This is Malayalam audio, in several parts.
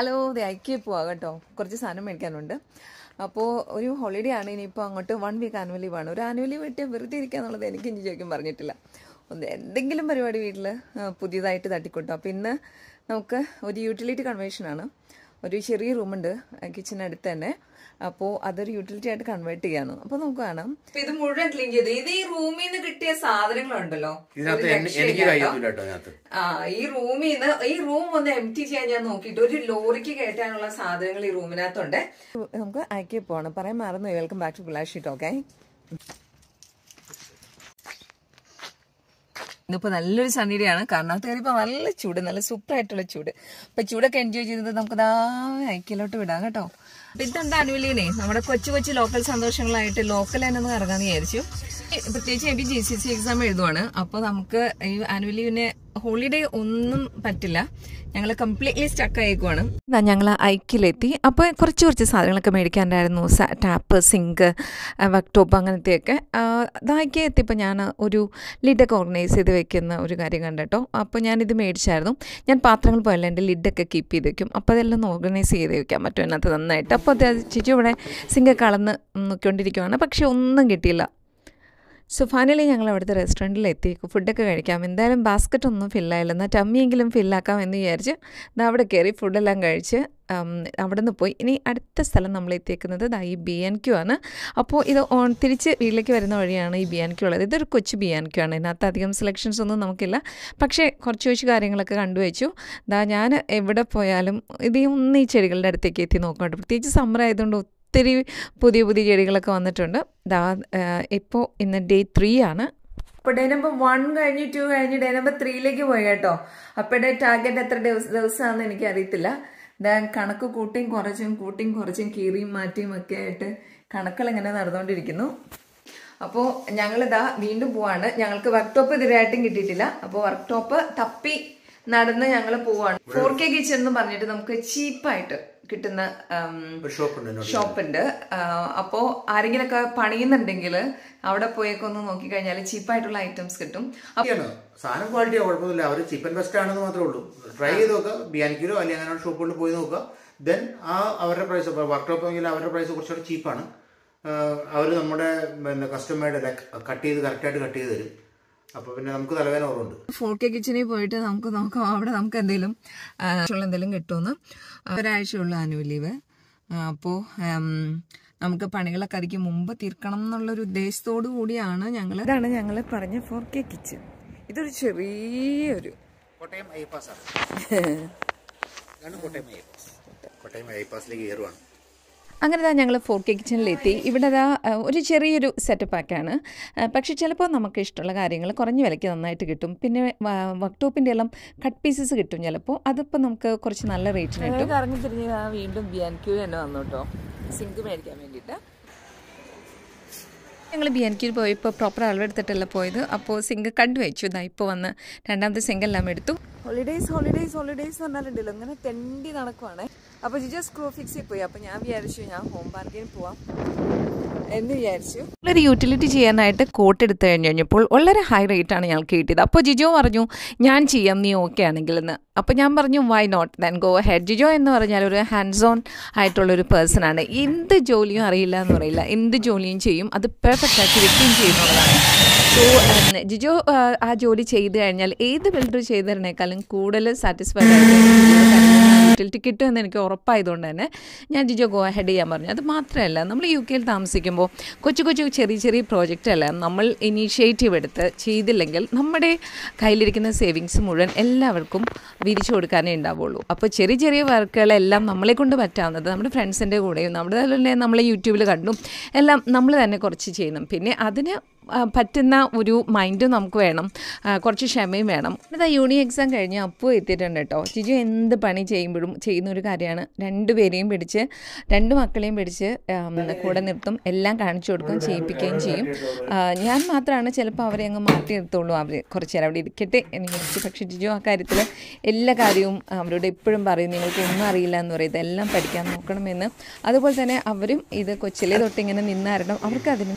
ഹലോ ദേ ഐക്യ പോവാ കേട്ടോ കുറച്ച് സാധനം മേടിക്കാനുണ്ട് അപ്പോൾ ഒരു ഹോളിഡേ ആണ് ഇനിയിപ്പോൾ അങ്ങോട്ട് വൺ വീക്ക് ആനുവൽ ലീവ് ആണ് ഒരു ആനുവൽ ലീവ് കിട്ടിയാൽ വെറുതെ ഇരിക്കുക എന്നുള്ളത് എനിക്ക് ഇനി ചോദിക്കും പറഞ്ഞിട്ടില്ല ഒന്ന് എന്തെങ്കിലും പരിപാടി വീട്ടിൽ പുതിയതായിട്ട് തട്ടിക്കൊട്ടോ അപ്പോൾ ഇന്ന് നമുക്ക് ഒരു യൂട്ടിലിറ്റി കൺവെൻഷനാണ് ഒരു ചെറിയ റൂമുണ്ട് കിച്ചൺ തന്നെ അപ്പോ അതൊരു യൂട്ടിലിറ്റി ആയിട്ട് കൺവേർട്ട് ചെയ്യാണ് അപ്പൊ നമുക്ക് കാണാം ഇത് മുഴുവൻ ലിങ്ക് ചെയ്ത് ഇത് ഈ റൂമിൽ നിന്ന് കിട്ടിയ സാധനങ്ങളുണ്ടല്ലോ ആ ഈ റൂമിൽ നിന്ന് ഈ റൂം ഒന്ന് എം ടി ചെയ്യാൻ ഞാൻ നോക്കിട്ട് ഒരു ലോറിക്ക് കയറ്റാനുള്ള സാധനങ്ങൾ ഈ റൂമിനകത്തുണ്ട് നമുക്ക് അയക്കി പോകണം പറയാൻ മാറുന്നു വെൽക്കം ബാക്ക് ടു പിള്ളാഷി ടോക്കേ ഇന്നിപ്പോൾ നല്ലൊരു സണ്ണിടെയാണ് കർണാടകയിൽ ഇപ്പോൾ നല്ല ചൂട് നല്ല സൂപ്പറായിട്ടുള്ള ചൂട് അപ്പോൾ ചൂടൊക്കെ എൻജോയ് ചെയ്തത് നമുക്ക് ദാ അയക്കിലോട്ട് വിടാം കേട്ടോ അപ്പം ഇതെന്താ അനുവിലീനെ നമ്മുടെ കൊച്ചു കൊച്ചു ലോക്കൽ സന്തോഷങ്ങളായിട്ട് ലോക്കൽ തന്നെ ഒന്ന് ഇറങ്ങാമെന്ന് വിചാരിച്ചു പ്രത്യേകിച്ച് എനിക്ക് ജി സി സി എക്സാം എഴുതുവാണ് അപ്പോൾ നമുക്ക് ഈ അനുവലീവിനെ ഹോളിഡേ ഒന്നും പറ്റില്ല ഞങ്ങൾ കംപ്ലീറ്റ്ലി സ്റ്റക്ക് ആയിക്കുവാണ് ഞങ്ങൾ ഐക്കിലെത്തി അപ്പോൾ കുറച്ച് കുറച്ച് സാധനങ്ങളൊക്കെ മേടിക്കാനുണ്ടായിരുന്നു ടാപ്പ് സിങ്ക് വക്ടോപ്പ് അങ്ങനത്തെയൊക്കെ ദായിക്കെ എത്തിയപ്പോൾ ഞാൻ ഒരു ലിഡൊക്കെ ഓർഗനൈസ് ചെയ്ത് വെക്കുന്ന ഒരു കാര്യം കണ്ടോ അപ്പോൾ ഞാനിത് മേടിച്ചായിരുന്നു ഞാൻ പാത്രങ്ങൾ പോയല്ല എൻ്റെ ലിഡൊക്കെ കീപ്പ് ചെയ്ത് വെക്കും അപ്പോൾ അതെല്ലാം ഓർഗനൈസ് ചെയ്ത് വെക്കാൻ പറ്റും എന്നത് നന്നായിട്ട് അപ്പോൾ അത് ചേച്ചി ഇവിടെ സിങ്ക് കളന്ന് നോക്കിക്കൊണ്ടിരിക്കുവാണ് പക്ഷേ ഒന്നും കിട്ടിയില്ല സോ ഫൈനലി ഞങ്ങൾ അവിടുത്തെ റെസ്റ്റോറൻറ്റിൽ എത്തി ഫുഡൊക്കെ കഴിക്കാം എന്തായാലും ബാസ്ക്കറ്റ് ഒന്നും ഫില്ലായില്ല എന്നാൽ ടമ്മിയെങ്കിലും ഫില്ലാക്കാം എന്ന് വിചാരിച്ച് ഇത് അവിടെ കയറി ഫുഡെല്ലാം കഴിച്ച് അവിടെ നിന്ന് പോയി ഇനി അടുത്ത സ്ഥലം നമ്മൾ എത്തിയേക്കുന്നത് ദാ ഈ ബി എൻ ക്യു ആണ് അപ്പോൾ ഇത് ഓൺ തിരിച്ച് വീട്ടിലേക്ക് വരുന്ന വഴിയാണ് ഈ ബി എൻ ക്യു ഉള്ളത് ഇതൊരു കൊച്ചു ബി എൻ ക്യു ആണ് ഇതിനകത്ത് അധികം സെലക്ഷൻസ് ഒന്നും നമുക്കില്ല പക്ഷേ കുറച്ച് കുറച്ച് കാര്യങ്ങളൊക്കെ കണ്ടുവച്ചു ദാ ഞാൻ എവിടെ പോയാലും ഇത് ഒന്ന് ഈ ചെടികളുടെ അടുത്തേക്ക് എത്തി നോക്കാം പ്രത്യേകിച്ച് സമ്മർ ആയതുകൊണ്ട് ഒത്തിരി പുതിയ പുതിയ ചെടികളൊക്കെ വന്നിട്ടുണ്ട് ദാ ഇപ്പോൾ ഇന്ന് ഡേ ത്രീ ആണ് അപ്പോൾ ഡേ നമ്പർ വൺ കഴിഞ്ഞ് ടു കഴിഞ്ഞ് ഡേ നമ്പർ ത്രീയിലേക്ക് പോയി കേട്ടോ അപ്പോഴേ ടാർഗറ്റ് എത്ര ദിവസം ദിവസമാണെന്ന് എനിക്ക് അറിയത്തില്ല ദാ കണക്ക് കൂട്ടിയും കുറച്ചും കൂട്ടിയും കുറച്ചും കീറിയും മാറ്റിയും ഒക്കെ ആയിട്ട് കണക്കുകൾ ഇങ്ങനെ നടന്നുകൊണ്ടിരിക്കുന്നു അപ്പോൾ ഞങ്ങളിതാ വീണ്ടും പോവാണ് ഞങ്ങൾക്ക് വർക്ക് ടോപ്പ് ഇതിരായിട്ടും കിട്ടിയിട്ടില്ല അപ്പോൾ വർക്ക് ടോപ്പ് തപ്പി നടന്ന് ഞങ്ങൾ പോവാണ് ഫോർ കെ കിച്ചൺ എന്ന് പറഞ്ഞിട്ട് നമുക്ക് ചീപ്പായിട്ട് കിട്ടുന്ന ഷോപ്പുണ്ട് ആരെങ്കിലും ഒക്കെ പണിയുന്നുണ്ടെങ്കിൽ അവിടെ പോയൊക്കെ ഒന്ന് നോക്കിക്കഴിഞ്ഞാൽ ചീപ്പായിട്ടുള്ള ഐറ്റംസ് കിട്ടും സാധനം ക്വാളിറ്റി കുഴപ്പമൊന്നുമില്ല അവർ ചീപ്പ് ആൻഡ് ബെസ്റ്റ് ആണെന്ന് മാത്രമേ ഉള്ളൂ ട്രൈ ചെയ്ത് നോക്കുക ബിയാൻക്കിലോ അല്ലെങ്കിൽ അങ്ങനെ ഷോപ്പുകളിൽ പോയി നോക്കുക ദെൻ ആ അവരുടെ പ്രൈസ് വർക്ക്ഷോപ്പ് ആണെങ്കിൽ അവരുടെ പ്രൈസ് കുറച്ചുകൂടെ ചീപ്പാണ് അവർ നമ്മുടെ പിന്നെ കസ്റ്റമേഡ് കട്ട് ചെയ്ത് കറക്റ്റായിട്ട് കട്ട് ചെയ്ത് തരും അപ്പൊ പിന്നെ നമുക്ക് തലവേദന ഓർമ്മയുണ്ട് ഫോർ കെ കിച്ചണിൽ പോയിട്ട് നമുക്ക് നോക്കാം അവിടെ നമുക്ക് എന്തെങ്കിലും എന്തെങ്കിലും കിട്ടുമെന്ന് ഒരാഴ്ചയുള്ള ആനുവൽ ലീവ് അപ്പോ നമുക്ക് പണികളൊക്കെ അതിക്ക് മുമ്പ് തീർക്കണം എന്നുള്ള ഒരു ഉദ്ദേശത്തോടു കൂടിയാണ് ഞങ്ങൾ ഇതാണ് ഞങ്ങൾ പറഞ്ഞ ഫോർ കെ കിച്ചൺ ഇതൊരു ചെറിയൊരു കോട്ടയം ഐപാസ് ആണ് കോട്ടയം ഐ കോട്ടയം ഐ കയറുവാണ് അങ്ങനെ തന്നെ ഞങ്ങൾ ഫോർ കെ കിച്ചണിലെത്തി ഇവിടെ ദാ ഒരു ചെറിയൊരു സെറ്റപ്പാക്കാണ് പക്ഷെ ചിലപ്പോൾ നമുക്ക് ഇഷ്ടമുള്ള കാര്യങ്ങൾ കുറഞ്ഞ വിലയ്ക്ക് നന്നായിട്ട് കിട്ടും പിന്നെ വർക്ക്ടോപ്പിൻ്റെ എല്ലാം കട്ട് പീസസ് കിട്ടും ചിലപ്പോൾ അതിപ്പോൾ നമുക്ക് കുറച്ച് നല്ല റേറ്റിന് കിട്ടും ഇറങ്ങി വീണ്ടും ബി ആൻ ക്യൂ സിങ്ക് മേടിക്കാൻ വേണ്ടിയിട്ട് ഞങ്ങൾ ബി എൻ ക്യൂർ പോയപ്പോൾ പ്രോപ്പർ അളവെടുത്തിട്ടല്ല പോയത് അപ്പോൾ സിങ്ക് കണ്ടു വെച്ചു ഇതാ ഇപ്പോൾ വന്ന് രണ്ടാമത്തെ സിങ്ക് എല്ലാം എടുത്തു ഹോളിഡേയ്സ് ഹോളിഡേയ്സ് ഹോളിഡേയ്സ് എന്ന് പറഞ്ഞാലുണ്ടല്ലോ അങ്ങനെ തെണ്ടി നടക്കുവാണേ അപ്പോൾ ജിജോ സ്ക്രൂ ചെയ്ത് പോയി അപ്പോൾ ഞാൻ വിചാരിച്ചു ഞാൻ ഹോം ബാർഗിന് പോവാം എന്ന് വിചാരിച്ചു ഒരു യൂട്ടിലിറ്റി ചെയ്യാനായിട്ട് കോട്ട് എടുത്തു കഴിഞ്ഞ് കഴിഞ്ഞപ്പോൾ വളരെ ഹൈ റേറ്റ് ആണ് ഞങ്ങൾക്ക് കിട്ടിയത് അപ്പോൾ ജിജോ പറഞ്ഞു ഞാൻ ചെയ്യാം നീ ഓക്കെ ആണെങ്കിൽ എന്ന് അപ്പോൾ ഞാൻ പറഞ്ഞു why not then go ahead Jijo എന്ന് പറഞ്ഞാൽ ഒരു ഹാൻഡ്സ് ഓൺ ആയിട്ടുള്ളൊരു പേഴ്സണാണ് എന്ത് ജോലിയും അറിയില്ല എന്ന് പറയില്ല എന്ത് ജോലിയും ചെയ്യും അത് പെർഫെക്റ്റ് ആയിട്ട് വെക്കുകയും ചെയ്യുന്നുള്ളതാണ് സോ ജിജോ uh, ആ ജോലി ചെയ്ത് കഴിഞ്ഞാൽ ഏത് ബിൽഡർ ചെയ്തതിനേക്കാളും കൂടുതൽ സാറ്റിസ്ഫൈഡ് ആയിട്ട് യൂട്ടിലിറ്റി കിട്ടുമെന്ന് എനിക്ക് ഉറപ്പായതുകൊണ്ട് തന്നെ ഞാൻ ജിജോ ഗോ ഹെഡ് ചെയ്യാൻ പറഞ്ഞു അത് മാത്രമല്ല നമ്മൾ യു കെയിൽ താമസിക്കുമ്പോൾ കൊച്ചു കൊച്ചു ചെറിയ ചെറിയ അല്ല നമ്മൾ ഇനീഷ്യേറ്റീവ് എടുത്ത് ചെയ്തില്ലെങ്കിൽ നമ്മുടെ കയ്യിലിരിക്കുന്ന സേവിങ്സ് മുഴുവൻ എല്ലാവർക്കും വിരിച്ചു കൊടുക്കാനേ ഉണ്ടാവുള്ളൂ അപ്പോൾ ചെറിയ ചെറിയ വർക്കുകളെല്ലാം നമ്മളെ കൊണ്ട് പറ്റാവുന്നത് നമ്മുടെ ഫ്രണ്ട്സിൻ്റെ കൂടെയും നമ്മുടെ തന്നെ നമ്മളെ യൂട്യൂബിൽ കണ്ടും എല്ലാം നമ്മൾ തന്നെ കുറച്ച് ചെയ്യണം പിന്നെ അതിന് പറ്റുന്ന ഒരു മൈൻഡ് നമുക്ക് വേണം കുറച്ച് ക്ഷമയും വേണം അത് യൂണി എക്സാം കഴിഞ്ഞ് അപ്പോൾ എത്തിയിട്ടുണ്ട് കേട്ടോ ചിജു എന്ത് പണി ചെയ്യുമ്പോഴും ചെയ്യുന്ന ഒരു കാര്യമാണ് രണ്ടുപേരെയും പിടിച്ച് രണ്ട് മക്കളെയും പിടിച്ച് കൂടെ നിർത്തും എല്ലാം കാണിച്ചു കൊടുക്കും ചെയ്യിപ്പിക്കുകയും ചെയ്യും ഞാൻ മാത്രമാണ് ചിലപ്പോൾ അവരെ അങ്ങ് മാറ്റി നിർത്തുള്ളൂ അവർ കുറച്ച് നേരം അവിടെ ഇരിക്കട്ടെ എന്ന് വിചാരിച്ചു പക്ഷേ ജിജു ആ കാര്യത്തിൽ എല്ലാ കാര്യവും അവരോട് എപ്പോഴും പറയും നിങ്ങൾക്ക് ഒന്നും അറിയില്ല എന്ന് പറയും ഇതെല്ലാം പഠിക്കാൻ നോക്കണമെന്ന് അതുപോലെ തന്നെ അവരും ഇത് കൊച്ചിലെ തൊട്ട് ഇങ്ങനെ നിന്നാരണം അവർക്ക് അതിന്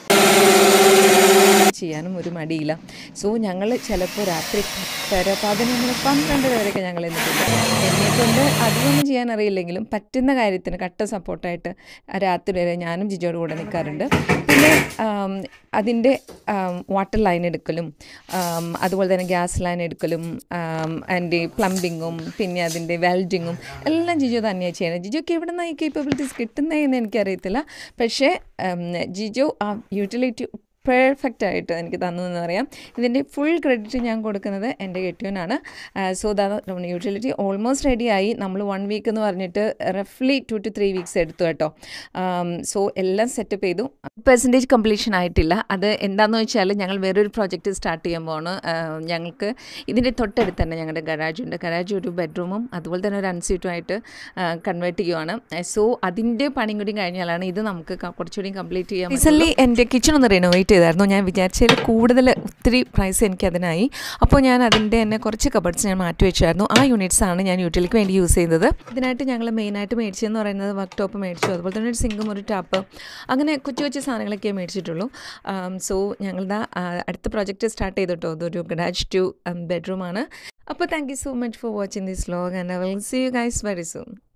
ചെയ്യാനും ഒരു മടിയില്ല സോ ഞങ്ങൾ ചിലപ്പോൾ രാത്രി പത്തര പതിനൊന്നര പന്ത്രണ്ട് വരെയൊക്കെ ഞങ്ങൾ എന്നിട്ടുണ്ട് എന്നെക്കൊണ്ട് അതിനൊന്നും ചെയ്യാൻ അറിയില്ലെങ്കിലും പറ്റുന്ന കാര്യത്തിന് കട്ട സപ്പോർട്ടായിട്ട് രാത്രി വരെ ഞാനും ജിജോയുടെ കൂടെ നിൽക്കാറുണ്ട് പിന്നെ അതിൻ്റെ വാട്ടർ ലൈൻ എടുക്കലും അതുപോലെ തന്നെ ഗ്യാസ് ലൈൻ എടുക്കലും ആൻഡ് പ്ലംബിങ്ങും പിന്നെ അതിൻ്റെ വെൽഡിങ്ങും എല്ലാം ജിജോ തന്നെയാണ് ചെയ്യുന്നത് ജിജോക്ക് എവിടെ നിന്നാണ് ഈ കേപ്പബിലിറ്റീസ് കിട്ടുന്നതെന്ന് എനിക്കറിയത്തില്ല പക്ഷേ ജിജോ ആ യൂട്ടിലിറ്റി പെർഫെക്റ്റ് ആയിട്ട് എനിക്ക് തന്നു എന്ന് പറയാം ഇതിൻ്റെ ഫുൾ ക്രെഡിറ്റ് ഞാൻ കൊടുക്കുന്നത് എൻ്റെ കെട്ടിയോനാണ് സോ ദാ യൂട്ടിലിറ്റി ഓൾമോസ്റ്റ് റെഡിയായി നമ്മൾ വൺ വീക്ക് എന്ന് പറഞ്ഞിട്ട് റഫ്ലി ടു ടു ത്രീ വീക്സ് എടുത്തു കേട്ടോ സോ എല്ലാം സെറ്റപ്പ് ചെയ്തു പെർസെൻറ്റേജ് കംപ്ലീഷൻ ആയിട്ടില്ല അത് എന്താണെന്ന് വെച്ചാൽ ഞങ്ങൾ വേറൊരു പ്രോജക്റ്റ് സ്റ്റാർട്ട് ചെയ്യാൻ പോവാണ് ഞങ്ങൾക്ക് ഇതിൻ്റെ തൊട്ടടുത്ത് തന്നെ ഞങ്ങളുടെ ഗരാജ് ഉണ്ട് ഗരാജ് ഒരു ബെഡ്റൂമും അതുപോലെ തന്നെ ഒരു അൺസീറ്റുമായിട്ട് കൺവേർട്ട് ചെയ്യുവാണ് സോ അതിൻ്റെ പണിയും കൂടി കഴിഞ്ഞാലാണ് ഇത് നമുക്ക് കുറച്ചുകൂടി കംപ്ലീറ്റ് ചെയ്യാം റീസെൻ്റ് എൻ്റെ കിച്ചൺ ഒന്ന് റിനോവേറ്റ് ചെയ്തായിരുന്നു ഞാൻ വിചാരിച്ചതിൽ കൂടുതൽ ഒത്തിരി പ്രൈസ് എനിക്ക് അതിനായി അപ്പോൾ ഞാൻ അതിൻ്റെ തന്നെ കുറച്ച് കബഡ്സ് ഞാൻ മാറ്റി വെച്ചായിരുന്നു ആ യൂണിറ്റ്സ് ആണ് ഞാൻ യൂട്ടിലിക്ക് വേണ്ടി യൂസ് ചെയ്യുന്നത് ഇതിനായിട്ട് ഞങ്ങൾ മെയിനായിട്ട് മേടിച്ചതെന്ന് പറയുന്നത് വർക്ക് ടോപ്പ് മേടിച്ചു അതുപോലെ തന്നെ ഒരു സിങ്കും ഒരു ടാപ്പ് അങ്ങനെ കൊച്ചു കൊച്ചു സാധനങ്ങളൊക്കെ മേടിച്ചിട്ടുള്ളൂ സോ ഞങ്ങളുടെ അടുത്ത പ്രോജക്റ്റ് സ്റ്റാർട്ട് ചെയ്തിട്ടോ അതൊരു ഗഡാജ് ടു ബെഡ്റൂമാണ് അപ്പോൾ thank you so much for watching this vlog and I will see you guys very soon